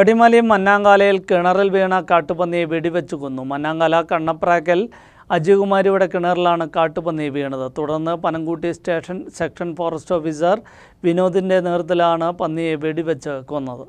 അടിമാലി മന്നാങ്കാലയിൽ കിണറിൽ വീണ കാട്ടുപന്നിയെ വെടിവെച്ചു കൊന്നു മന്നാങ്കാല കണ്ണപ്രാക്കൽ അജയകുമാരിയുടെ കിണറിലാണ് കാട്ടുപന്നി വീണത് തുടർന്ന് Panamkutty station section forest officer വിനോദിൻ്റെ നേതൃത്വത്തിലാണ് പന്നിയെ വെടിവെച്ച് കൊന്നത്